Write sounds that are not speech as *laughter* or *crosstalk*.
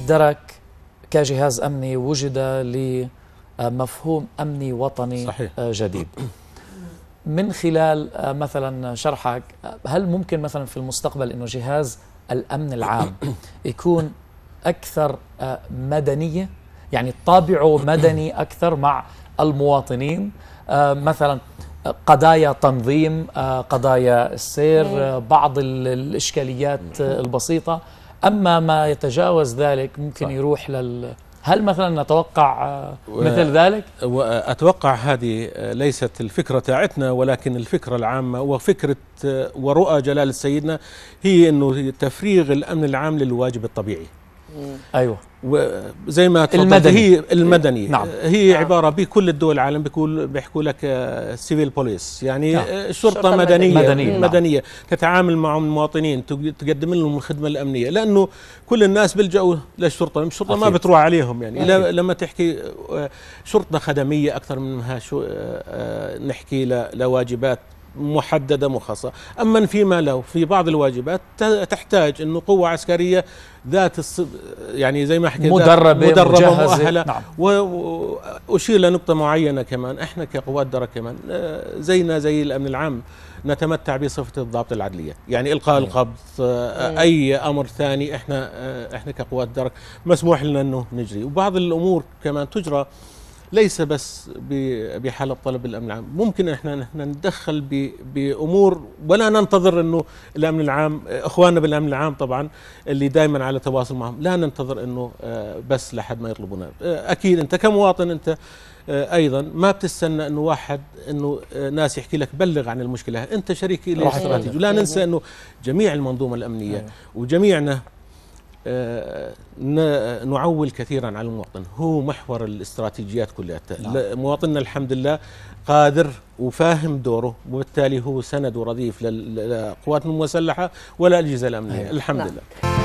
الدرك كجهاز أمني وجد لمفهوم أمني وطني صحيح. آه، جديد من خلال آه، مثلا شرحك هل ممكن مثلا في المستقبل أنه جهاز الأمن العام *coughs* يكون أكثر آه، مدنية يعني طابعه مدني أكثر مع المواطنين مثلا قضايا تنظيم قضايا السير نعم. بعض الإشكاليات البسيطة أما ما يتجاوز ذلك ممكن صح. يروح لل هل مثلا نتوقع مثل ذلك؟ وأتوقع هذه ليست الفكرة تاعتنا ولكن الفكرة العامة وفكرة ورؤى جلالة سيدنا هي أنه تفريغ الأمن العام للواجب الطبيعي ايوه وزي ما المدني هي المدني نعم. هي نعم. عباره بكل الدول العالم بيقول بيحكوا لك سيفيل آه، بوليس يعني نعم. آه، شرطه مدنيه مدنيه, نعم. مدنية تتعامل مع المواطنين تقدم لهم الخدمه الامنيه لانه كل الناس بيلجأوا للشرطه الشرطه ما بتروح عليهم يعني أخير. لما تحكي آه، شرطه خدميه اكثر منها شو نحكي لواجبات محدده مخصصه، اما فيما لو في بعض الواجبات تحتاج انه قوه عسكريه ذات الص... يعني زي ما حكيت مدربه مدربه مؤهله نعم. واشير لنقطه معينه كمان احنا كقوات درك كمان آه، زينا زي الامن العام نتمتع بصفه الضابط العدليه، يعني القاء نعم. القبض آه، نعم. اي امر ثاني احنا آه، احنا كقوات درك مسموح لنا انه نجري، وبعض الامور كمان تجرى ليس بس بحاله طلب الامن العام ممكن احنا ندخل نتدخل بامور ولا ننتظر انه الامن العام اخواننا بالامن العام طبعا اللي دائما على تواصل معهم لا ننتظر انه آه، بس لحد ما يطلبونا آه، اكيد انت كمواطن انت آه، ايضا ما بتستنى انه واحد انه ناس يحكي لك بلغ عن المشكله انت شريك له استراتيجي ولا ننسى انه جميع المنظومه الامنيه أيوة. وجميعنا آه، نعول كثيرا على المواطن هو محور الاستراتيجيات كلها نعم. مواطننا الحمد لله قادر وفاهم دوره وبالتالي هو سند ورديف للقوات المسلحة والأجهزة الأمنية نعم. الحمد نعم. لله